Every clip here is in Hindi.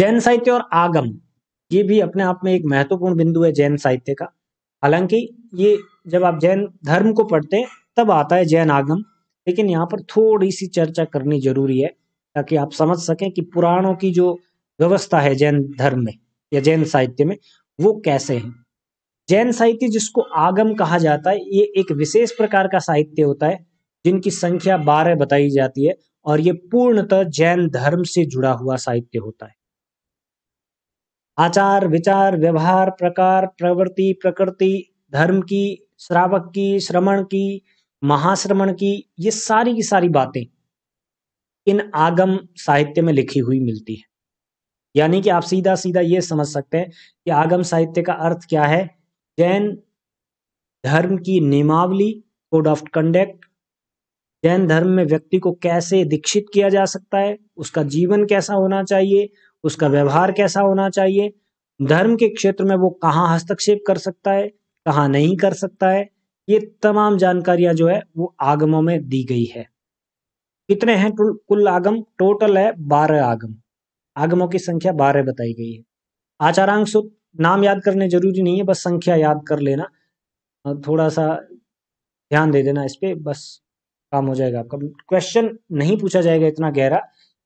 जैन साहित्य और आगम ये भी अपने आप में एक महत्वपूर्ण बिंदु है जैन साहित्य का हालांकि ये जब आप जैन धर्म को पढ़ते हैं तब आता है जैन आगम लेकिन यहाँ पर थोड़ी सी चर्चा करनी जरूरी है ताकि आप समझ सकें कि पुराणों की जो व्यवस्था है जैन धर्म में या जैन साहित्य में वो कैसे है जैन साहित्य जिसको आगम कहा जाता है ये एक विशेष प्रकार का साहित्य होता है जिनकी संख्या बारह बताई जाती है और ये पूर्णतः जैन धर्म से जुड़ा हुआ साहित्य होता है आचार विचार व्यवहार प्रकार प्रवृत्ति प्रकृति धर्म की श्रावक की श्रमण की महाश्रमण की ये सारी की सारी बातें इन आगम साहित्य में लिखी हुई मिलती है यानी कि आप सीधा सीधा ये समझ सकते हैं कि आगम साहित्य का अर्थ क्या है जैन धर्म की नियमावली कोड ऑफ कंडक्ट जैन धर्म में व्यक्ति को कैसे दीक्षित किया जा सकता है उसका जीवन कैसा होना चाहिए उसका व्यवहार कैसा होना चाहिए धर्म के क्षेत्र में वो कहाँ हस्तक्षेप कर सकता है कहाँ नहीं कर सकता है ये तमाम जानकारियां जो है वो आगमों में दी गई है कितने हैं कुल आगम टोटल है बारह आगम आगमों की संख्या बारह बताई गई है आचारांश सूत्र नाम याद करने जरूरी नहीं है बस संख्या याद कर लेना थोड़ा सा ध्यान दे देना इस पर बस काम हो जाएगा आपका क्वेश्चन नहीं पूछा जाएगा इतना गहरा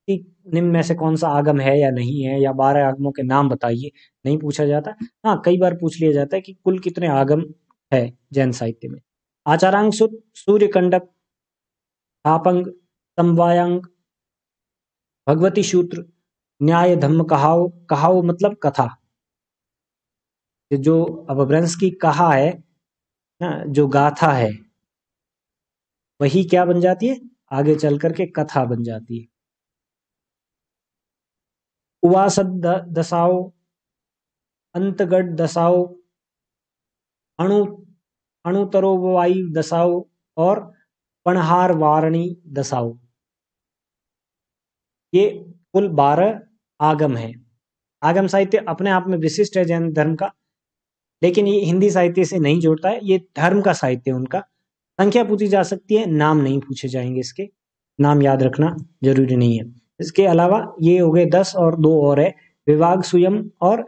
कि निम्न में से कौन सा आगम है या नहीं है या बारह आगमों के नाम बताइए नहीं पूछा जाता हाँ कई बार पूछ लिया जाता है कि कुल कितने आगम है जैन साहित्य में आचारांग सूर्य कंडक आपंग समवायांग भगवती सूत्र न्याय धम्म कहाओ कहाओ मतलब कथा जो अपभ्रंश की कहा है ना जो गाथा है वही क्या बन जाती है आगे चल करके कथा बन जाती है उवासद दशाओ अंतगढ़ दशाओ अणु अणुतरोवाई दशाओ और पणहार वारणी दशाओ ये कुल बारह आगम है आगम साहित्य अपने आप में विशिष्ट है जैन धर्म का लेकिन ये हिंदी साहित्य से नहीं जोड़ता है ये धर्म का साहित्य उनका संख्या पूछी जा सकती है नाम नहीं पूछे जाएंगे इसके नाम याद रखना जरूरी नहीं है इसके अलावा ये हो गए दस और दो और है विवाग स्वयं और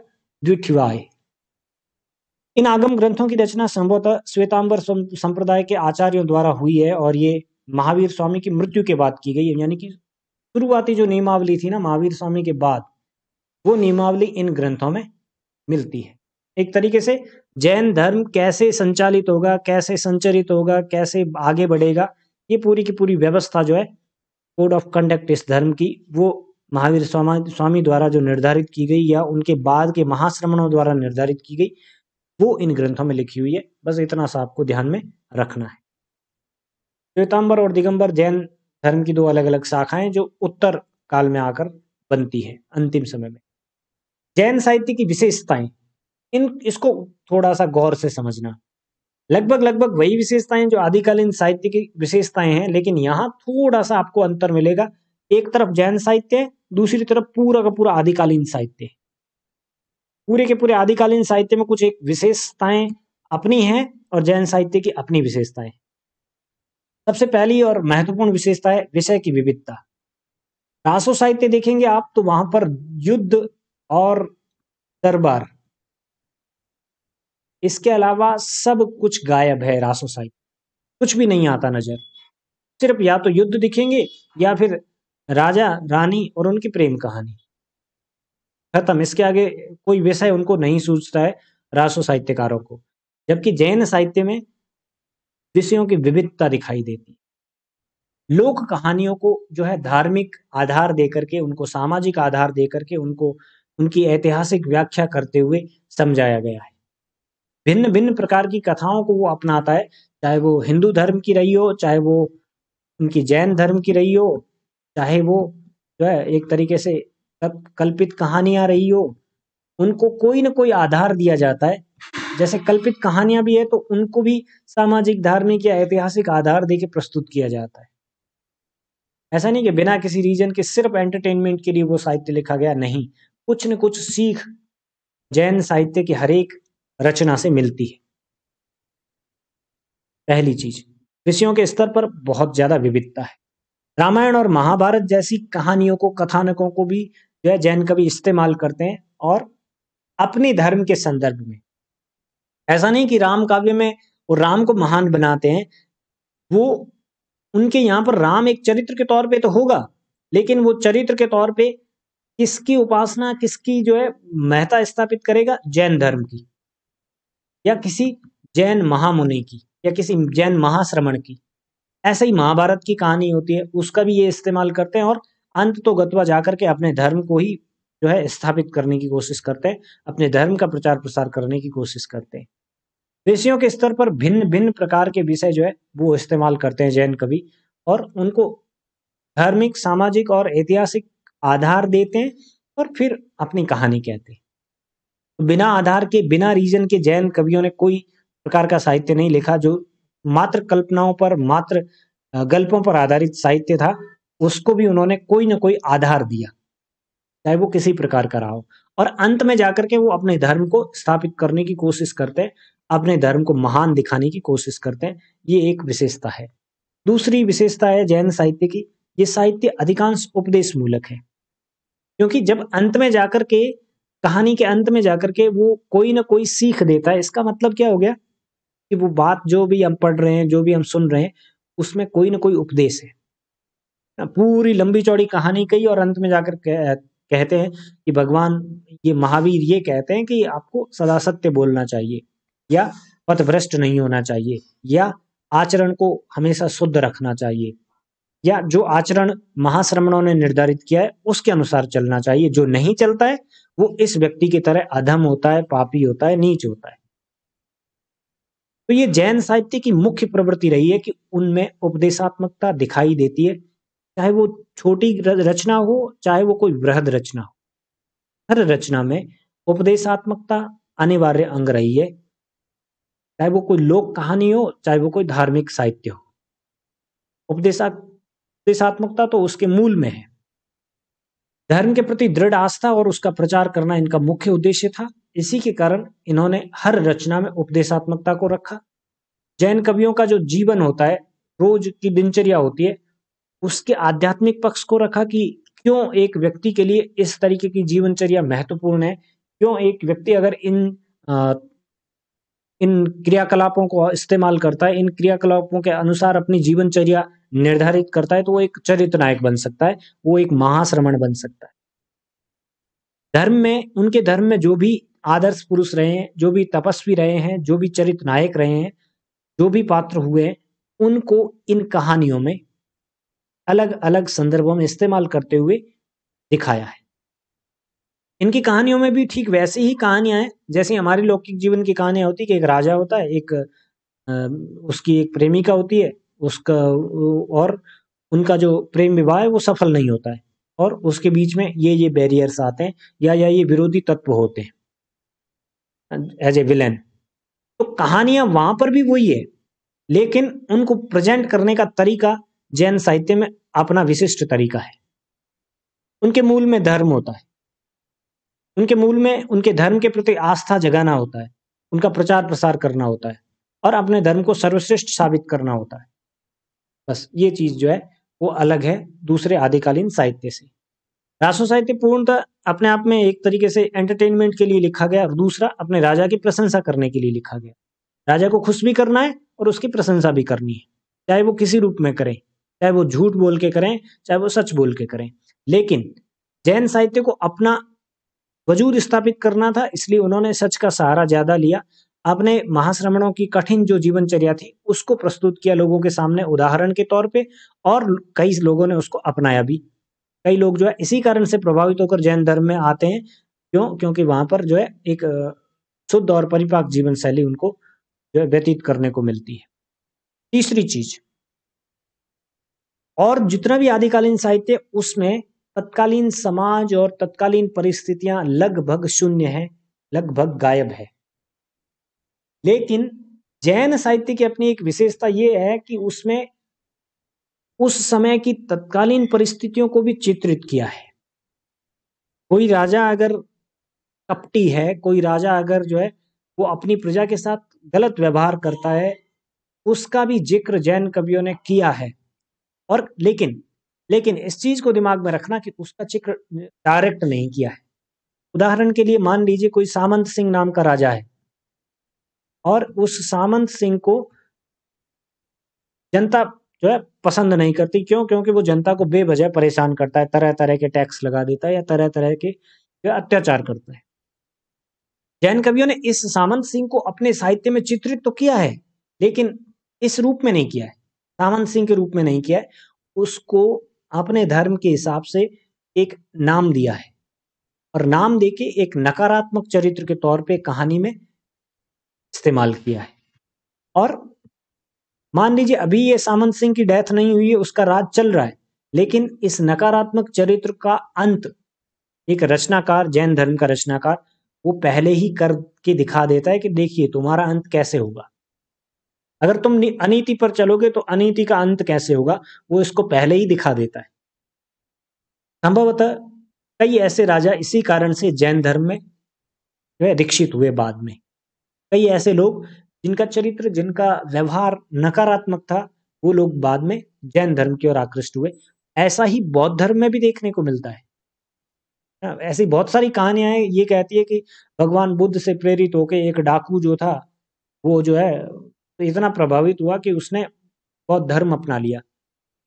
द्विठिवाय इन आगम ग्रंथों की रचना संभवतः श्वेतांबर संप्रदाय के आचार्यों द्वारा हुई है और ये महावीर स्वामी की मृत्यु के बाद की गई है यानी कि शुरुआती जो नियमावली थी ना महावीर स्वामी के बाद वो नियमावली इन ग्रंथों में मिलती है एक तरीके से जैन धर्म कैसे संचालित होगा कैसे संचरित होगा कैसे आगे बढ़ेगा ये पूरी की पूरी व्यवस्था जो है कोड ऑफ कंडक्ट इस धर्म की वो महावीर स्वामी स्वामी द्वारा जो निर्धारित की गई या उनके बाद के महाश्रमणों द्वारा निर्धारित की गई वो इन ग्रंथों में लिखी हुई है बस इतना सा आपको ध्यान में रखना है श्वेतांबर और दिगंबर जैन धर्म की दो अलग अलग शाखाएं जो उत्तर काल में आकर बनती है अंतिम समय में जैन साहित्य की विशेषताएं इन इसको थोड़ा सा गौर से समझना लगभग लगभग वही विशेषताएं जो आदिकालीन साहित्य की विशेषताएं हैं लेकिन यहाँ थोड़ा सा आपको अंतर मिलेगा एक तरफ जैन साहित्य है दूसरी तरफ पूरा का पूरा आदिकालीन साहित्य पूरे के पूरे आदिकालीन साहित्य में कुछ एक विशेषताएं अपनी हैं और जैन साहित्य की अपनी विशेषताएं सबसे पहली और महत्वपूर्ण विशेषता है विषय की विविधता रासो साहित्य देखेंगे आप तो वहां पर युद्ध और दरबार इसके अलावा सब कुछ गायब है रासोसाई कुछ भी नहीं आता नजर सिर्फ या तो युद्ध दिखेंगे या फिर राजा रानी और उनकी प्रेम कहानी खत्म इसके आगे कोई विषय उनको नहीं सूझता है रासो साहित्यकारों को जबकि जैन साहित्य में विषयों की विविधता दिखाई देती है लोक कहानियों को जो है धार्मिक आधार देकर के उनको सामाजिक आधार देकर के उनको उनकी ऐतिहासिक व्याख्या करते हुए समझाया गया है भिन्न भिन्न प्रकार की कथाओं को वो अपनाता है चाहे वो हिंदू धर्म की रही हो चाहे वो उनकी जैन धर्म की रही हो चाहे वो जो है एक तरीके से कल्पित कहानियां रही हो उनको कोई ना कोई आधार दिया जाता है जैसे कल्पित कहानियां भी है तो उनको भी सामाजिक धार्मिक या ऐतिहासिक आधार दे प्रस्तुत किया जाता है ऐसा नहीं कि बिना किसी रीजन के सिर्फ एंटरटेनमेंट के लिए वो साहित्य लिखा गया नहीं कुछ न कुछ सीख जैन साहित्य के हरेक रचना से मिलती है पहली चीज विषयों के स्तर पर बहुत ज्यादा विविधता है रामायण और महाभारत जैसी कहानियों को कथानकों को भी जो है जैन कवि इस्तेमाल करते हैं और अपने धर्म के संदर्भ में ऐसा नहीं कि राम काव्य में वो राम को महान बनाते हैं वो उनके यहाँ पर राम एक चरित्र के तौर पे तो होगा लेकिन वो चरित्र के तौर पे किसकी उपासना किसकी जो है महता स्थापित करेगा जैन धर्म की या किसी जैन महामुनि की या किसी जैन महाश्रमण की ऐसे ही महाभारत की कहानी होती है उसका भी ये इस्तेमाल करते हैं और अंत तो गतवा जाकर के अपने धर्म को ही जो है स्थापित करने की कोशिश करते हैं अपने धर्म का प्रचार प्रसार करने की कोशिश करते हैं ऋषियों के स्तर पर भिन्न भिन्न प्रकार के विषय जो है वो इस्तेमाल करते हैं जैन कवि और उनको धार्मिक सामाजिक और ऐतिहासिक आधार देते हैं और फिर अपनी कहानी कहते हैं बिना आधार के बिना रीजन के जैन कवियों ने कोई प्रकार का साहित्य नहीं लिखा जो मात्र कल्पनाओं पर मात्र गल्पों पर आधारित साहित्य था उसको भी उन्होंने कोई ना कोई आधार दिया चाहे वो किसी प्रकार का रहा हो और अंत में जाकर के वो अपने धर्म को स्थापित करने की कोशिश करते हैं अपने धर्म को महान दिखाने की कोशिश करते हैं ये एक विशेषता है दूसरी विशेषता है जैन साहित्य की ये साहित्य अधिकांश उपदेश मूलक है क्योंकि जब अंत में जाकर के कहानी के अंत में जाकर के वो कोई ना कोई सीख देता है इसका मतलब क्या हो गया कि वो बात जो भी हम पढ़ रहे हैं जो भी हम सुन रहे हैं उसमें कोई ना कोई उपदेश है पूरी लंबी चौड़ी कहानी कही और अंत में जाकर कहते हैं कि भगवान ये महावीर ये कहते हैं कि आपको सदा सत्य बोलना चाहिए या पथभ्रष्ट नहीं होना चाहिए या आचरण को हमेशा शुद्ध रखना चाहिए या जो आचरण महाश्रमणों ने निर्धारित किया है उसके अनुसार चलना चाहिए जो नहीं चलता है वो इस व्यक्ति की तरह अधम होता है पापी होता है नीच होता है तो ये जैन साहित्य की मुख्य प्रवृत्ति रही है कि उनमें उपदेशात्मकता दिखाई देती है चाहे वो छोटी रचना हो चाहे वो कोई वृहद रचना हो हर रचना में उपदेशात्मकता अनिवार्य अंग रही है चाहे वो कोई लोक कहानी हो चाहे वो कोई धार्मिक साहित्य हो उपदेशा देशात्मकता तो उसके मूल में है धर्म के प्रति दृढ़ आस्था और उसका प्रचार करना इनका मुख्य उद्देश्य था इसी के कारण इन्होंने हर रचना में उपदेशात्मकता को रखा जैन कवियों का जो जीवन होता है रोज की दिनचर्या होती है उसके आध्यात्मिक पक्ष को रखा कि क्यों एक व्यक्ति के लिए इस तरीके की जीवनचर्या महत्वपूर्ण है क्यों एक व्यक्ति अगर इन इन क्रियाकलापों को इस्तेमाल करता है इन क्रियाकलापों के अनुसार अपनी जीवनचर्या निर्धारित करता है तो वो एक चरित्र नायक बन सकता है वो एक महाश्रमण बन सकता है धर्म में उनके धर्म में जो भी आदर्श पुरुष रहे हैं जो भी तपस्वी रहे हैं जो भी चरित्र नायक रहे हैं जो भी पात्र हुए हैं उनको इन कहानियों में अलग अलग संदर्भों में इस्तेमाल करते हुए दिखाया है इनकी कहानियों में भी ठीक वैसी ही कहानियां हैं जैसी हमारी लौकिक जीवन की कहानियां होती है कि एक राजा होता है एक उसकी एक प्रेमिका होती है उसका और उनका जो प्रेम विवाह है वो सफल नहीं होता है और उसके बीच में ये ये बैरियर्स आते हैं या या ये विरोधी तत्व होते हैं एज ए विलेन तो कहानियां वहां पर भी वही है लेकिन उनको प्रेजेंट करने का तरीका जैन साहित्य में अपना विशिष्ट तरीका है उनके मूल में धर्म होता है उनके मूल में उनके धर्म के प्रति आस्था जगाना होता है उनका प्रचार प्रसार करना होता है और अपने धर्म को सर्वश्रेष्ठ साबित करना होता है बस ये चीज जो है वो अलग है दूसरे आदिकालीन साहित्य से राशो साहित्य पूर्णतः अपने आप में एक तरीके से एंटरटेनमेंट के लिए लिखा गया और दूसरा अपने राजा की प्रशंसा करने के लिए लिखा गया राजा को खुश भी करना है और उसकी प्रशंसा भी करनी है चाहे वो किसी रूप में करें चाहे वो झूठ बोल के करें चाहे वो सच बोल के करें लेकिन जैन साहित्य को अपना वजूद स्थापित करना था इसलिए उन्होंने सच का सहारा ज्यादा लिया अपने महाश्रमणों की कठिन जो जीवनचर्या थी उसको प्रस्तुत किया लोगों के सामने उदाहरण के तौर पे और कई लोगों ने उसको अपनाया भी कई लोग जो है इसी कारण से प्रभावित होकर जैन धर्म में आते हैं क्यों क्योंकि वहां पर जो है एक शुद्ध और परिपाक जीवन शैली उनको जो है व्यतीत करने को मिलती है तीसरी चीज और जितना भी आदिकालीन साहित्य उसमें तत्कालीन समाज और तत्कालीन परिस्थितियां लगभग शून्य है लगभग गायब है लेकिन जैन साहित्य की अपनी एक विशेषता यह है कि उसमें उस समय की तत्कालीन परिस्थितियों को भी चित्रित किया है कोई राजा अगर कपटी है कोई राजा अगर जो है वो अपनी प्रजा के साथ गलत व्यवहार करता है उसका भी जिक्र जैन कवियों ने किया है और लेकिन लेकिन इस चीज को दिमाग में रखना कि उसका जिक्र डायरेक्ट नहीं किया है उदाहरण के लिए मान लीजिए कोई सामंत सिंह नाम का राजा है और उस सामंत सिंह को जनता जो है पसंद नहीं करती क्यों क्योंकि वो जनता को बेवजह परेशान करता है तरह तरह के टैक्स लगा देता है या तरह तरह के अत्याचार करता है जैन कवियों ने इस सामंत सिंह को अपने साहित्य में चित्रित तो किया है लेकिन इस रूप में नहीं किया है सामंत सिंह के रूप में नहीं किया है उसको अपने धर्म के हिसाब से एक नाम दिया है और नाम देके एक नकारात्मक चरित्र के तौर पे कहानी में इस्तेमाल किया है और मान लीजिए अभी ये सामंत सिंह की डेथ नहीं हुई है उसका राज चल रहा है लेकिन इस नकारात्मक चरित्र का अंत एक रचनाकार जैन धर्म का रचनाकार वो पहले ही करके दिखा देता है कि देखिए तुम्हारा अंत कैसे होगा अगर तुम अनिति पर चलोगे तो अनिति का अंत कैसे होगा वो इसको पहले ही दिखा देता है संभवतः कई ऐसे राजा इसी कारण से जैन धर्म में जो दीक्षित हुए बाद में कई ऐसे लोग जिनका चरित्र जिनका व्यवहार नकारात्मक था वो लोग बाद में जैन धर्म की ओर आकृष्ट हुए ऐसा ही बौद्ध धर्म में भी देखने को मिलता है हाँ, ऐसी बहुत सारी कहानियां ये कहती है कि भगवान बुद्ध से प्रेरित होकर एक डाकू जो था वो जो है तो इतना प्रभावित हुआ कि उसने बहुत धर्म अपना लिया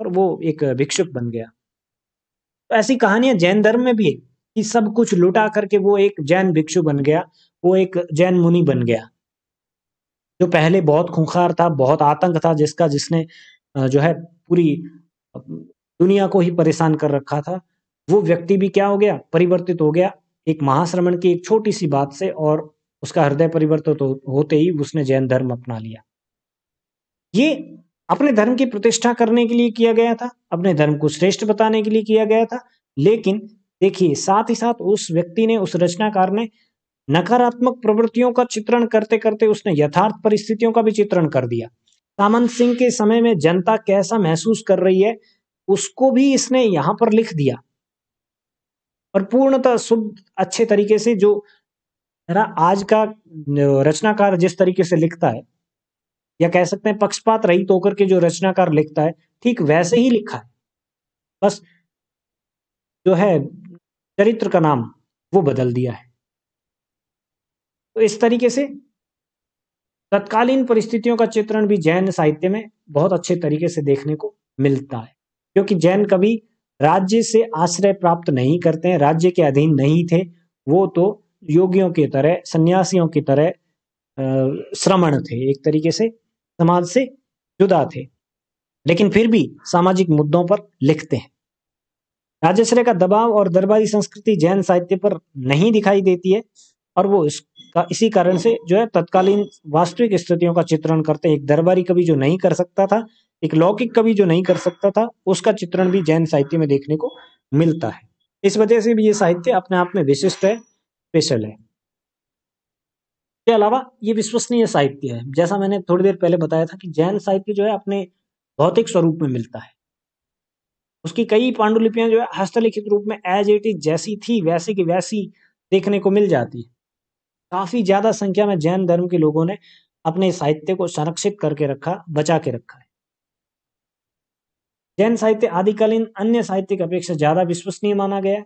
और वो एक भिक्षुक बन गया तो ऐसी कहानियां जैन धर्म में भी है कि सब कुछ लुटा करके वो एक जैन भिक्षु बन गया वो एक जैन मुनि बन गया जो पहले बहुत खूंखार था बहुत आतंक था जिसका जिसने जो है पूरी दुनिया को ही परेशान कर रखा था वो व्यक्ति भी क्या हो गया परिवर्तित हो गया एक महाश्रमण की एक छोटी सी बात से और उसका हृदय परिवर्तित होते ही उसने जैन धर्म अपना लिया ये अपने धर्म की प्रतिष्ठा करने के लिए किया गया था अपने धर्म को श्रेष्ठ बताने के लिए किया गया था लेकिन देखिए साथ ही साथ उस व्यक्ति ने उस रचनाकार ने नकारात्मक प्रवृत्तियों का चित्रण करते करते उसने यथार्थ परिस्थितियों का भी चित्रण कर दिया सामंत सिंह के समय में जनता कैसा महसूस कर रही है उसको भी इसने यहां पर लिख दिया और पूर्णतः शुद्ध अच्छे तरीके से जो आज का रचनाकार जिस तरीके से लिखता है या कह सकते हैं पक्षपात रहित होकर के जो रचनाकार लिखता है ठीक वैसे ही लिखा है बस जो है चरित्र का नाम वो बदल दिया है तो इस तरीके से तत्कालीन परिस्थितियों का चित्रण भी जैन साहित्य में बहुत अच्छे तरीके से देखने को मिलता है क्योंकि जैन कभी राज्य से आश्रय प्राप्त नहीं करते हैं राज्य के अधीन नहीं थे वो तो योगियों की तरह सन्यासियों की तरह श्रमण थे एक तरीके से समाज से जुदा थे लेकिन फिर भी सामाजिक मुद्दों पर लिखते हैं राजश्रय का दबाव और दरबारी संस्कृति जैन साहित्य पर नहीं दिखाई देती है और वो इसका इसी कारण से जो है तत्कालीन वास्तविक स्थितियों का चित्रण करते एक दरबारी कवि जो नहीं कर सकता था एक लौकिक कवि जो नहीं कर सकता था उसका चित्रण भी जैन साहित्य में देखने को मिलता है इस वजह से भी ये साहित्य अपने आप में विशिष्ट है स्पेशल है इसके अलावा ये विश्वसनीय साहित्य है जैसा मैंने थोड़ी देर पहले बताया था कि जैन साहित्य जो है अपने भौतिक स्वरूप में मिलता है उसकी कई पांडुलिपियां जो है हस्तलिखित रूप में एज इट इज जैसी थी वैसी की वैसी देखने को मिल जाती है काफी ज्यादा संख्या में जैन धर्म के लोगों ने अपने साहित्य को संरक्षित करके रखा बचा के रखा है जैन साहित्य आदिकालीन अन्य साहित्य की अपेक्षा ज्यादा विश्वसनीय माना गया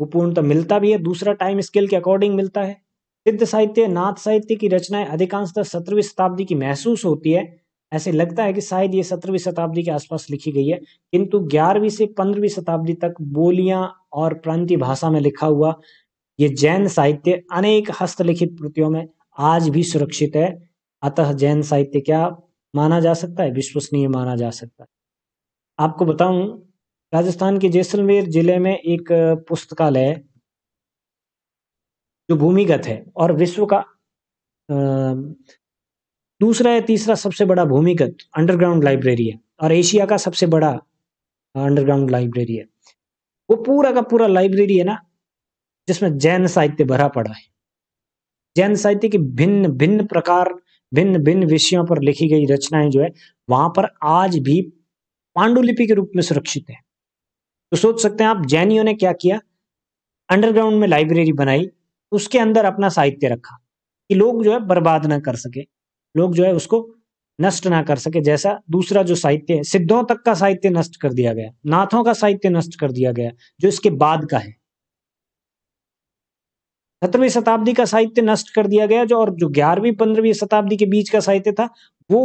वो पूर्णतः मिलता भी है दूसरा टाइम स्केल के अकॉर्डिंग मिलता है सिद्ध साहित्य नाथ साहित्य की रचनाएं अधिकांशतः सत्रहवीं शताब्दी की महसूस होती है ऐसे लगता है कि शायद ये सत्रहवीं शताब्दी के आसपास लिखी गई है किंतु ग्यारहवीं से पंद्रहवीं शताब्दी तक बोलियां और प्रांतीय भाषा में लिखा हुआ ये जैन साहित्य अनेक हस्तलिखित कृतियों में आज भी सुरक्षित है अतः जैन साहित्य क्या माना जा सकता है विश्वसनीय माना जा सकता है आपको बताऊं राजस्थान के जैसलमेर जिले में एक पुस्तकालय है जो भूमिगत है और विश्व का दूसरा या तीसरा सबसे बड़ा भूमिगत अंडरग्राउंड लाइब्रेरी है और एशिया का सबसे बड़ा अंडरग्राउंड लाइब्रेरी है वो पूरा का पूरा लाइब्रेरी है ना जिसमें जैन साहित्य भरा पड़ा है जैन साहित्य के भिन्न भिन्न प्रकार भिन्न भिन्न विषयों पर लिखी गई रचनाएं जो है वहां पर आज भी पांडुलिपि के रूप में सुरक्षित है तो सोच सकते हैं आप जैनियों ने क्या किया अंडरग्राउंड में लाइब्रेरी बनाई उसके अंदर अपना साहित्य रखा कि लोग जो है बर्बाद ना कर सके लोग जो है उसको नष्ट ना कर सके जैसा दूसरा जो साहित्य है सिद्धों तक का साहित्य नष्ट कर दिया गया नाथों का साहित्य नष्ट कर दिया गया जो इसके बाद का है सत्रहवीं शताब्दी का साहित्य नष्ट कर दिया गया जो और जो ग्यारहवीं पंद्रहवीं शताब्दी के बीच का साहित्य था वो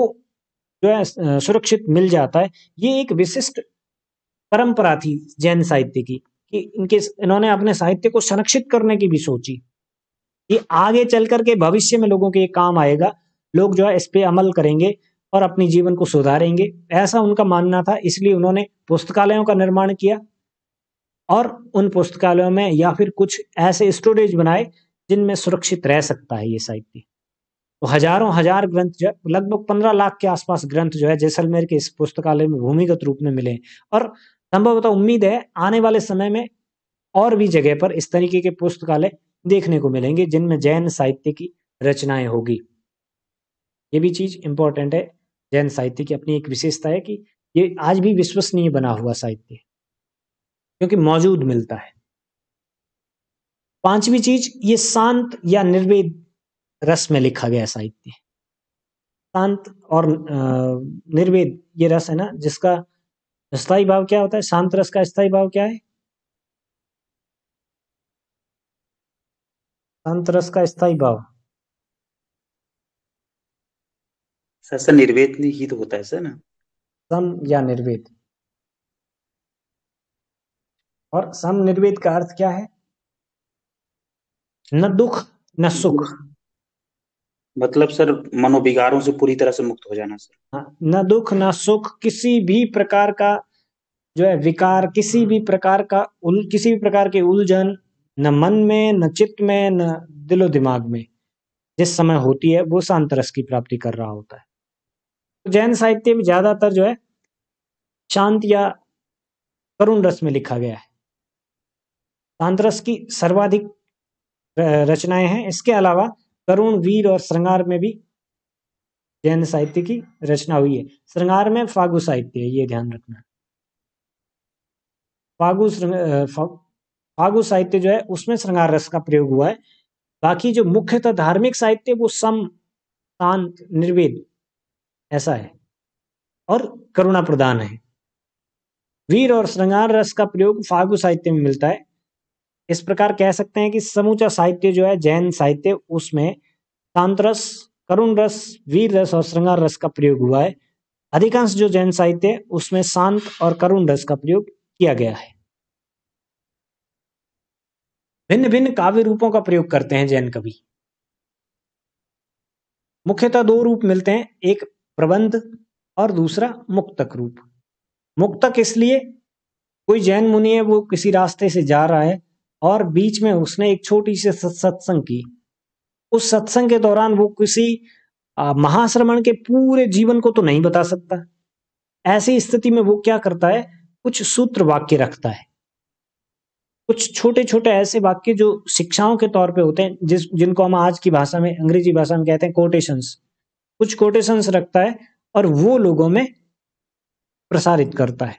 जो है सुरक्षित मिल जाता है ये एक विशिष्ट परंपरा थी जैन साहित्य की कि इनके इन्होंने अपने साहित्य को संरक्षित करने की भी सोची ये आगे चल करके भविष्य में लोगों के ये काम आएगा लोग जो है इस पर अमल करेंगे और अपनी जीवन को सुधारेंगे ऐसा उनका मानना था इसलिए उन्होंने पुस्तकालयों का निर्माण किया और उन पुस्तकालयों में या फिर कुछ ऐसे स्टोरेज बनाए जिनमें सुरक्षित रह सकता है ये साहित्य तो हजारों हजार ग्रंथ जो है लगभग पंद्रह लाख के आसपास ग्रंथ जो है जैसलमेर के इस पुस्तकालय में भूमिगत रूप में मिले और संभवतः उम्मीद है आने वाले समय में और भी जगह पर इस तरीके के पुस्तकालय देखने को मिलेंगे जिनमें जैन साहित्य की रचनाएं होगी ये भी चीज इंपॉर्टेंट है जैन साहित्य की अपनी एक विशेषता है कि ये आज भी विश्वसनीय बना हुआ साहित्य क्योंकि मौजूद मिलता है पांचवी चीज ये शांत या निर्वेद रस में लिखा गया साहित्य शांत और निर्वेद ये रस है ना जिसका स्थायी भाव क्या होता है शांत रस का स्थायी भाव क्या है अंतरस का स्थाई भाव सर सर निर्वेद ही तो होता है सर ना सम या निर्वेद और सम निर्वेद का अर्थ क्या है न दुख न सुख मतलब सर मनोविकारों से पूरी तरह से मुक्त हो जाना सर न दुख न सुख किसी भी प्रकार का जो है विकार किसी भी प्रकार का उल किसी भी प्रकार के उलझन न मन में न चित्त में न दिलो दिमाग में जिस समय होती है वो शांत रस की प्राप्ति कर रहा होता है तो जैन साहित्य में ज्यादातर जो है शांत या करुण रस में लिखा गया है शांत रस की सर्वाधिक रचनाएं हैं इसके अलावा करुण वीर और श्रृंगार में भी जैन साहित्य की रचना हुई है श्रृंगार में फागु साहित्य है ये ध्यान रखना फागु फागु साहित्य जो है उसमें श्रृंगार रस का प्रयोग हुआ है बाकी जो मुख्यतः धार्मिक साहित्य वो सम शांत निर्वेद ऐसा है और करुणा प्रदान है वीर और श्रृंगार रस का प्रयोग फागु साहित्य में मिलता है इस प्रकार कह सकते हैं कि समूचा साहित्य जो है जैन साहित्य उसमें शांत रस करुण रस वीर रस और श्रृंगार रस का प्रयोग हुआ है अधिकांश जो जैन साहित्य उसमें शांत और करुण रस का प्रयोग किया गया है भिन्न भिन्न काव्य रूपों का प्रयोग करते हैं जैन कवि मुख्यतः दो रूप मिलते हैं एक प्रबंध और दूसरा मुक्तक रूप मुक्तक इसलिए कोई जैन मुनि है वो किसी रास्ते से जा रहा है और बीच में उसने एक छोटी सी सत्संग की उस सत्संग के दौरान वो किसी महाश्रमण के पूरे जीवन को तो नहीं बता सकता ऐसी स्थिति में वो क्या करता है कुछ सूत्र वाक्य रखता है कुछ छोटे छोटे ऐसे वाक्य जो शिक्षाओं के तौर पे होते हैं जिस जिनको हम आज की भाषा में अंग्रेजी भाषा में कहते हैं कोटेशंस कुछ कोटेशंस रखता है और वो लोगों में प्रसारित करता है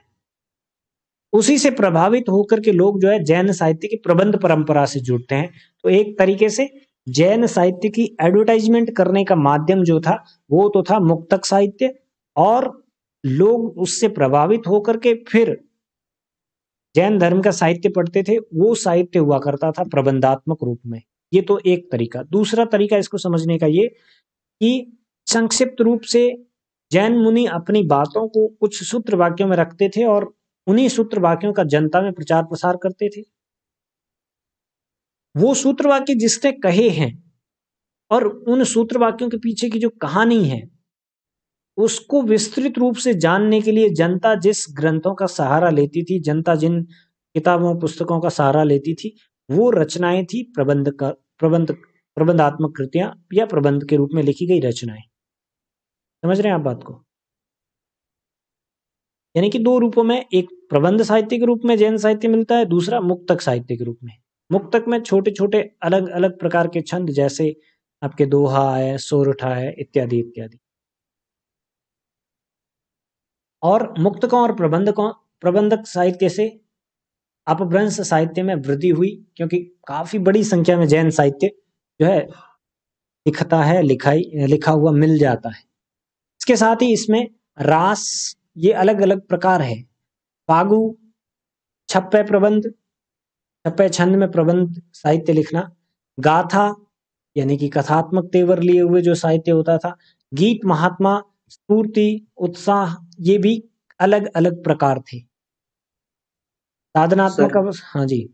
उसी से प्रभावित होकर के लोग जो है जैन साहित्य की प्रबंध परंपरा से जुड़ते हैं तो एक तरीके से जैन साहित्य की एडवर्टाइजमेंट करने का माध्यम जो था वो तो था मुक्तक साहित्य और लोग उससे प्रभावित होकर के फिर जैन धर्म का साहित्य पढ़ते थे वो साहित्य हुआ करता था प्रबंधात्मक रूप में ये तो एक तरीका दूसरा तरीका इसको समझने का ये कि संक्षिप्त रूप से जैन मुनि अपनी बातों को कुछ सूत्र वाक्यों में रखते थे और उन्हीं सूत्र वाक्यों का जनता में प्रचार प्रसार करते थे वो सूत्र वाक्य जिसने कहे हैं और उन सूत्र वाक्यों के पीछे की जो कहानी है उसको विस्तृत रूप से जानने के लिए जनता जिस ग्रंथों का सहारा लेती थी जनता जिन किताबों पुस्तकों का सहारा लेती थी वो रचनाएं थी प्रबंध का प्रबंध प्रबंधात्मक कृतियां या प्रबंध के रूप में लिखी गई रचनाएं समझ रहे हैं आप बात को यानी कि दो रूपों में एक प्रबंध साहित्य के रूप में जैन साहित्य मिलता है दूसरा मुक्तक साहित्य के रूप में मुक्तक में छोटे छोटे अलग अलग प्रकार के छंद जैसे आपके दोहा है सोरठा है इत्यादि इत्यादि और मुक्तकों और प्रबंधकों प्रबंधक साहित्य से अपभ्रंश साहित्य में वृद्धि हुई क्योंकि काफी बड़ी संख्या में जैन साहित्य जो है लिखता है लिखाई लिखा हुआ मिल जाता है इसके साथ ही इसमें रास ये अलग अलग प्रकार है फागु छप्पे प्रबंध छप्पे छंद में प्रबंध साहित्य लिखना गाथा यानी कि कथात्मक तेवर लिए हुए जो साहित्य होता था गीत महात्मा स्फूर्ति उत्साह ये भी अलग अलग प्रकार थे साधनात्मक अवस्था हाँ जी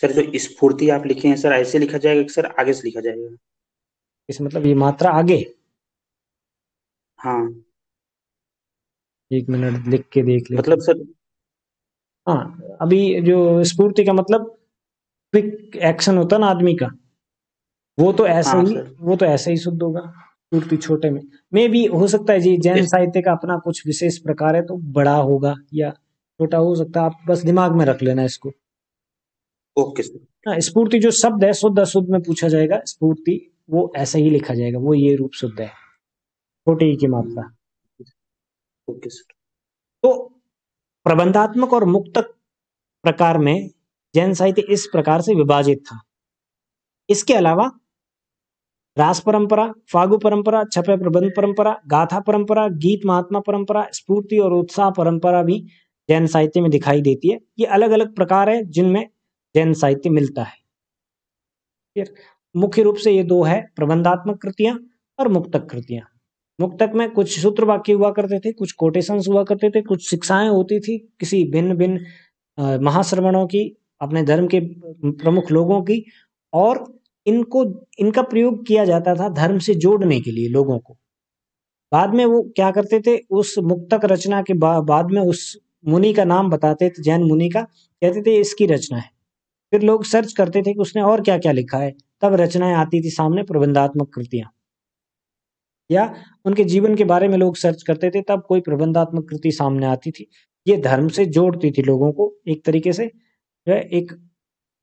सर जो स्फूर्ति आप लिखे हैं सर ऐसे लिखा जाएगा कि सर आगे से लिखा जाएगा इस मतलब ये मात्रा आगे हाँ एक मिनट लिख के देख ले मतलब सर हाँ अभी जो स्फूर्ति का मतलब क्विक एक्शन होता ना आदमी का वो तो हाँ, ऐसे हाँ, ही वो तो ऐसे ही शुद्ध होगा मूर्ति छोटे में मे भी हो सकता है जी जैन साहित्य का अपना कुछ विशेष प्रकार है तो बड़ा होगा या छोटा हो सकता है आप बस दिमाग में रख लेना इसको ओके okay. हाँ, स्फूर्ति जो शब्द है शुद्ध अशुद्ध में पूछा जाएगा स्फूर्ति वो ऐसे ही लिखा जाएगा वो ये रूप शुद्ध है छोटे ही की मात्रा ओके okay, तो प्रबंधात्मक और मुक्तक प्रकार में जैन साहित्य इस प्रकार से विभाजित था इसके अलावा रास परंपरा फागु परंपरा छपे प्रबंध परंपरा गाथा परंपरा गीत महात्मा परंपरा स्फूर्ति और उत्साह परंपरा भी जैन साहित्य में दिखाई देती है ये अलग अलग प्रकार है जिनमें जैन साहित्य मिलता है मुख्य रूप से ये दो है प्रबंधात्मक कृतियां और मुक्तक कृतियां मुक्तक में कुछ सूत्र वाक्य हुआ करते थे कुछ कोटेशंस हुआ करते थे कुछ शिक्षाएं होती थी किसी भिन्न भिन्न महाश्रवणों की अपने धर्म के प्रमुख लोगों की और इनको इनका प्रयोग किया जाता था धर्म से जोड़ने के लिए लोगों को बाद में वो क्या करते थे उस मुक्तक रचना के बा, बाद में उस मुनि का नाम बताते थे जैन मुनि का कहते थे इसकी रचना है फिर लोग सर्च करते थे कि उसने और क्या क्या लिखा है तब रचनाएं आती थी सामने प्रबंधात्मक कृतियां या उनके जीवन के बारे में लोग सर्च करते थे तब कोई प्रबंधात्मक कृति सामने आती थी ये धर्म से जोड़ती थी लोगों को एक तरीके से जो है एक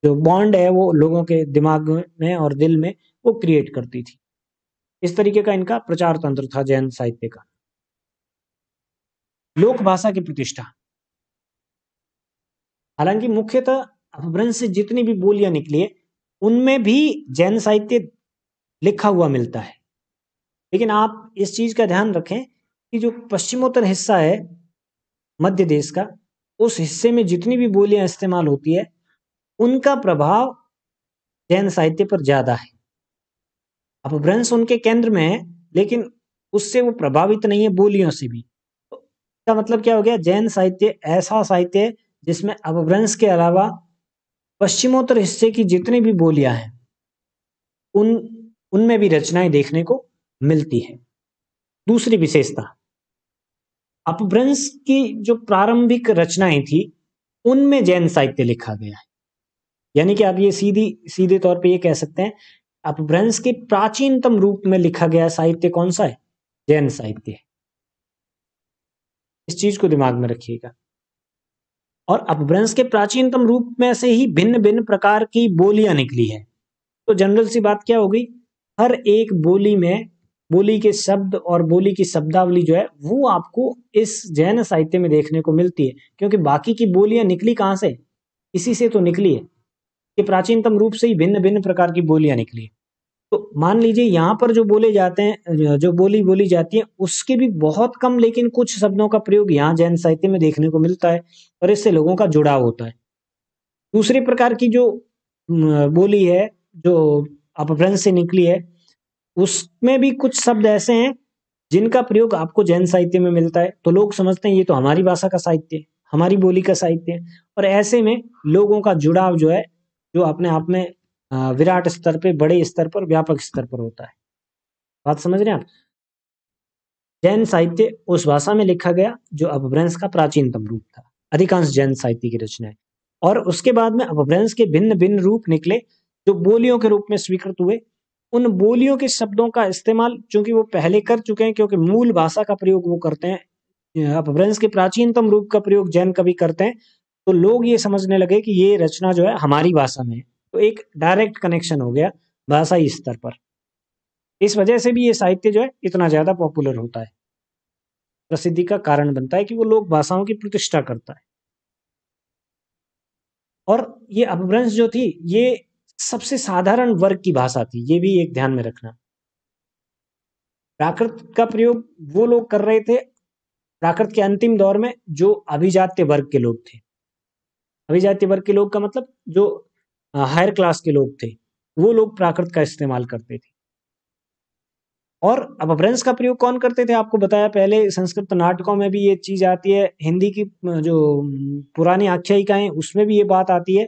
जो बॉन्ड है वो लोगों के दिमाग में और दिल में वो क्रिएट करती थी इस तरीके का इनका प्रचार तंत्र था जैन साहित्य का लोक भाषा की प्रतिष्ठा हालांकि मुख्यतः अपभ्रंश से जितनी भी बोलियां निकली है उनमें भी जैन साहित्य लिखा हुआ मिलता है लेकिन आप इस चीज का ध्यान रखें कि जो पश्चिमोत्तर हिस्सा है मध्य देश का उस हिस्से में जितनी भी बोलियां इस्तेमाल होती है उनका प्रभाव जैन साहित्य पर ज्यादा है अपभ्रंश उनके केंद्र में है लेकिन उससे वो प्रभावित नहीं है बोलियों से भी तो इसका मतलब क्या हो गया जैन साहित्य ऐसा साहित्य जिसमें अपभ्रंश के अलावा पश्चिमोत्तर हिस्से की जितनी भी बोलियां हैं उन उनमें भी रचनाएं देखने को मिलती है दूसरी विशेषता अपभ्रंश की जो प्रारंभिक रचनाएं थी उनमें जैन साहित्य लिखा गया है यानी कि आप ये सीधी सीधे तौर पे ये कह सकते हैं अपभ्रंश के प्राचीनतम रूप में लिखा गया साहित्य कौन सा है जैन साहित्य इस चीज को दिमाग में रखिएगा और अपभ्रंश के प्राचीनतम रूप में से ही भिन्न भिन्न प्रकार की बोलियां निकली है तो जनरल सी बात क्या हो गई हर एक बोली में बोली के शब्द और बोली की शब्दावली जो है वो आपको इस जैन साहित्य में देखने को मिलती है क्योंकि बाकी की बोलियां निकली कहाँ से इसी से तो निकली है कि प्राचीनतम रूप से ही भिन्न भिन्न प्रकार की बोलियां निकली तो मान लीजिए यहाँ पर जो बोले जाते हैं जो बोली बोली जाती है उसके भी बहुत कम लेकिन कुछ शब्दों का प्रयोग यहाँ जैन साहित्य में देखने को मिलता है और इससे लोगों का जुड़ाव होता है दूसरे प्रकार की जो बोली है जो अपभ्रंश से निकली है उसमें भी कुछ शब्द ऐसे हैं जिनका प्रयोग आपको जैन साहित्य में मिलता है तो लोग समझते हैं ये तो हमारी भाषा का साहित्य है हमारी बोली का साहित्य है और ऐसे में लोगों का जुड़ाव जो है जो अपने आप में विराट स्तर पे बड़े स्तर पर व्यापक स्तर पर होता है बात समझ रहे हैं आप जैन साहित्य उस भाषा में लिखा गया जो अपभ्रंश का प्राचीनतम रूप था अधिकांश जैन साहित्य की रचनाएं और उसके बाद में अपभ्रंश के भिन्न भिन्न रूप निकले जो बोलियों के रूप में स्वीकृत हुए उन बोलियों के शब्दों का इस्तेमाल चूंकि वो पहले कर चुके हैं क्योंकि मूल भाषा का प्रयोग वो करते हैं अपभ्रंश के प्राचीनतम रूप का प्रयोग जैन कवि करते हैं तो लोग ये समझने लगे कि ये रचना जो है हमारी भाषा में है तो एक डायरेक्ट कनेक्शन हो गया भाषाई स्तर पर इस वजह से भी ये साहित्य जो है इतना ज़्यादा पॉपुलर होता है प्रसिद्धि का कारण बनता है कि वो लोग भाषाओं की प्रतिष्ठा करता है और ये अपभ्रंश जो थी ये सबसे साधारण वर्ग की भाषा थी ये भी एक ध्यान में रखना प्राकृत का प्रयोग वो लोग कर रहे थे प्राकृत के अंतिम दौर में जो अभिजात्य वर्ग के लोग थे अभिजाति वर्ग के लोग का मतलब जो हायर क्लास के लोग थे वो लोग प्राकृत का इस्तेमाल करते थे और अपभ्रंश का प्रयोग कौन करते थे आपको बताया पहले संस्कृत नाटकों में भी ये चीज आती है हिंदी की जो पुरानी आख्यायिकाएं उसमें भी ये बात आती है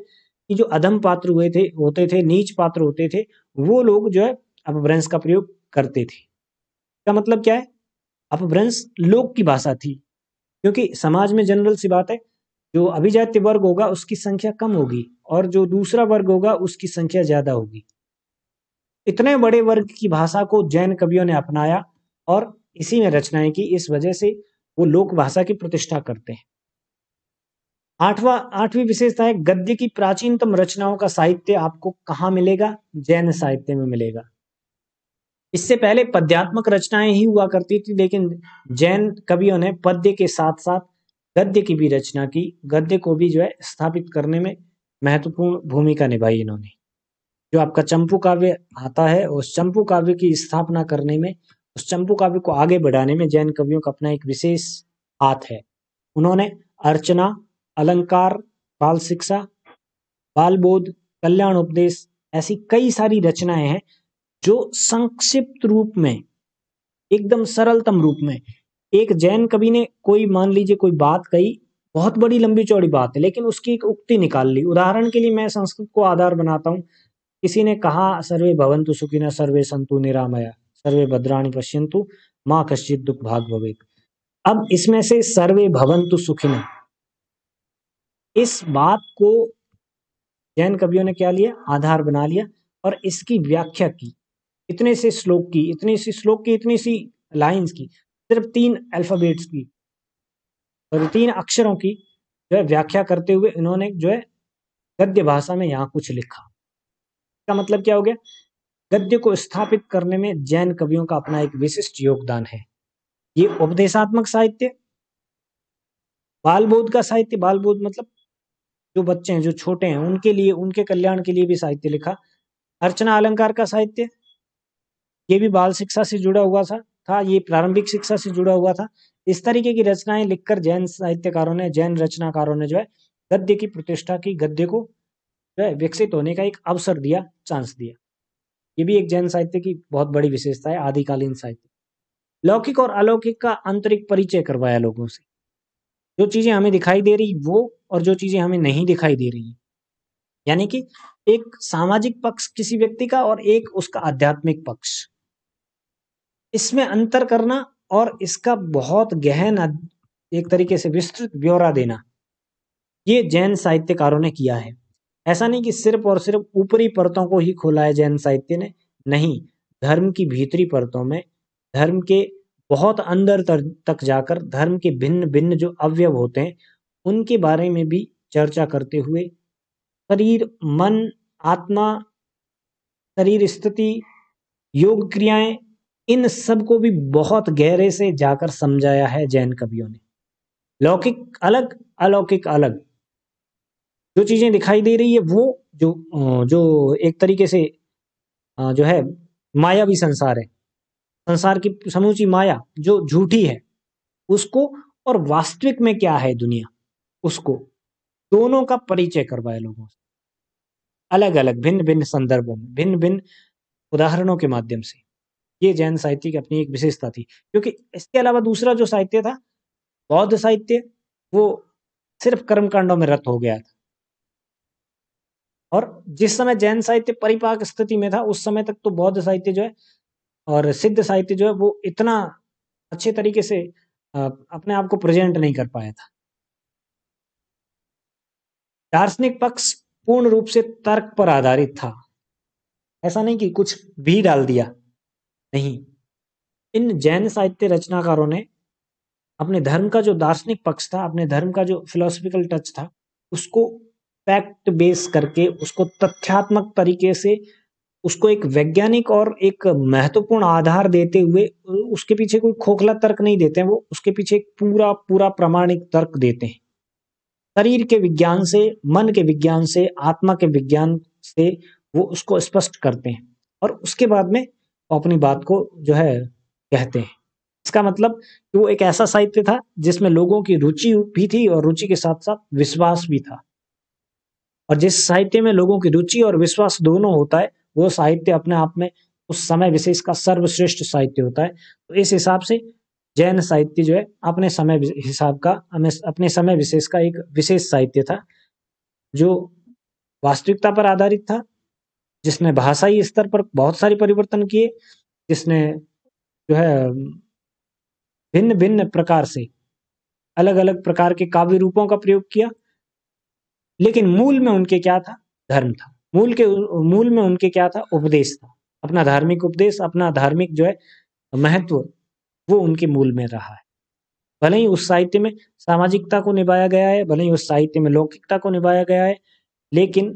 कि जो अधम पात्र हुए थे होते थे नीच पात्र होते थे वो लोग जो है अपभ्रंश का प्रयोग करते थे का मतलब क्या है अपभ्रंश लोक की भाषा थी क्योंकि समाज में जनरल सी बात है जो अभिजात्य वर्ग होगा उसकी संख्या कम होगी और जो दूसरा वर्ग होगा उसकी संख्या ज्यादा होगी इतने बड़े वर्ग की भाषा को जैन कवियों ने अपनाया और इसी में रचनाएं की इस वजह से वो लोक भाषा की प्रतिष्ठा करते हैं आठवां आठवीं विशेषता है गद्य की प्राचीनतम रचनाओं का साहित्य आपको कहाँ मिलेगा जैन साहित्य में मिलेगा इससे पहले पद्यात्मक रचनाएं ही हुआ करती थी लेकिन जैन कवियों ने पद्य के साथ साथ गद्य की भी रचना की गद्य को भी जो है स्थापित करने में महत्वपूर्ण भूमिका निभाई इन्होंने जो आपका चंपू काव्य आता है उस चंपू काव्य की स्थापना करने में उस चंपू काव्य को आगे बढ़ाने में जैन कवियों का अपना एक विशेष हाथ है उन्होंने अर्चना अलंकार बाल शिक्षा बाल बोध कल्याण उपदेश ऐसी कई सारी रचनाएं हैं जो संक्षिप्त रूप में एकदम सरलतम रूप में एक जैन कवि ने कोई मान लीजिए कोई बात कही बहुत बड़ी लंबी चौड़ी बात है लेकिन उसकी एक उक्ति निकाल ली उदाहरण के लिए मैं संस्कृत को आधार बनाता हूँ किसी ने कहा सर्वे भवंतु सुखी सर्वे संतु निरामया सर्वे भद्राणी पश्यंतु माँ कश्चित दुख भाग भवेक अब इसमें से सर्वे भवंतु सुखिना इस बात को जैन कवियों ने क्या लिया आधार बना लिया और इसकी व्याख्या की इतने से श्लोक की इतनी सी श्लोक की इतनी सी लाइंस की सिर्फ तीन अल्फाबेट्स की और तीन अक्षरों की जो है व्याख्या करते हुए इन्होंने जो है गद्य भाषा में यहाँ कुछ लिखा इसका मतलब क्या हो गया गद्य को स्थापित करने में जैन कवियों का अपना एक विशिष्ट योगदान है ये उपदेशात्मक साहित्य बालबोध का साहित्य बालबोध मतलब जो बच्चे हैं जो छोटे हैं उनके लिए उनके कल्याण के लिए भी साहित्य लिखा अर्चना अलंकार का साहित्य ये भी बाल शिक्षा से जुड़ा हुआ था था ये प्रारंभिक शिक्षा से जुड़ा हुआ था इस तरीके की रचनाएं लिखकर जैन साहित्यकारों ने जैन रचनाकारों ने जो है गद्य की प्रतिष्ठा की गद्य को जो है विकसित होने का एक अवसर दिया चांस दिया ये भी एक जैन साहित्य की बहुत बड़ी विशेषता है आदिकालीन साहित्य लौकिक और अलौकिक का आंतरिक परिचय करवाया लोगों से जो चीजें हमें दिखाई दे रही वो और जो चीजें हमें नहीं दिखाई दे रही यानी कि एक सामाजिक पक्ष किसी व्यक्ति का और एक उसका आध्यात्मिक पक्ष इसमें अंतर करना और इसका बहुत गहन एक तरीके से विस्तृत ब्यौरा देना ये जैन साहित्यकारों ने किया है ऐसा नहीं कि सिर्फ और सिर्फ ऊपरी परतों को ही खोला है जैन साहित्य ने नहीं धर्म की भीतरी परतों में धर्म के बहुत अंदर तक जाकर धर्म के भिन्न भिन्न जो अवयव होते हैं उनके बारे में भी चर्चा करते हुए शरीर मन आत्मा शरीर स्थिति योग क्रियाएं इन सब को भी बहुत गहरे से जाकर समझाया है जैन कवियों ने लौकिक अलग अलौकिक अलग जो चीजें दिखाई दे रही है वो जो जो एक तरीके से जो है माया भी संसार है संसार की समूची माया जो झूठी है उसको और वास्तविक में क्या है दुनिया उसको दोनों का परिचय करवाया लोगों से अलग अलग भिन्न भिन्न संदर्भों में भिन्न भिन्न उदाहरणों के माध्यम से ये जैन साहित्य की अपनी एक विशेषता थी क्योंकि इसके अलावा दूसरा जो साहित्य था बौद्ध साहित्य वो सिर्फ कर्मकांडों में रत हो गया था और जिस समय जैन साहित्य परिपाक स्थिति में था उस समय तक तो बौद्ध साहित्य जो है और सिद्ध साहित्य जो है वो इतना अच्छे तरीके से अपने आप को प्रेजेंट नहीं कर पाया था दार्शनिक पक्ष पूर्ण रूप से तर्क पर आधारित था ऐसा नहीं कि कुछ भी डाल दिया नहीं इन जैन साहित्य रचनाकारों ने अपने धर्म का जो दार्शनिक पक्ष था अपने धर्म का जो फिलोसफिकल टच था उसको फैक्ट बेस करके उसको तथ्यात्मक तरीके से उसको एक वैज्ञानिक और एक महत्वपूर्ण आधार देते हुए उसके पीछे कोई खोखला तर्क नहीं देते हैं वो उसके पीछे एक पूरा पूरा प्रमाणिक तर्क देते हैं शरीर के विज्ञान से मन के विज्ञान से आत्मा के विज्ञान से वो उसको स्पष्ट करते हैं और उसके बाद में अपनी बात को जो है कहते हैं इसका मतलब कि वो एक ऐसा साहित्य था जिसमें लोगों की रुचि भी थी और रुचि के साथ साथ विश्वास भी था और जिस साहित्य में लोगों की रुचि और विश्वास दोनों होता है वो साहित्य अपने आप में उस समय विशेष का सर्वश्रेष्ठ साहित्य होता है तो इस हिसाब से जैन साहित्य जो है अपने समय हिसाब का अपने समय विशेष का एक विशेष साहित्य था जो वास्तविकता पर आधारित था जिसने भाषाई स्तर पर बहुत सारे परिवर्तन किए जिसने जो है भिन्न भिन्न प्रकार से अलग अलग प्रकार के काव्य रूपों का प्रयोग किया लेकिन मूल में उनके क्या था धर्म था मूल के मूल में उनके क्या था उपदेश था अपना धार्मिक उपदेश अपना धार्मिक जो है महत्व वो उनके मूल में रहा है भले ही उस साहित्य में सामाजिकता को निभाया गया है भले ही उस साहित्य में लौकिकता को निभाया गया है लेकिन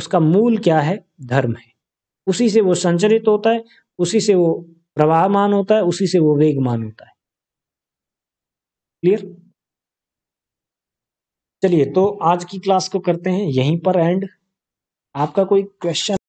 उसका मूल क्या है धर्म है उसी से वो संचरित होता है उसी से वो प्रवाहमान होता है उसी से वो वेगमान होता है क्लियर चलिए तो आज की क्लास को करते हैं यहीं पर एंड आपका कोई क्वेश्चन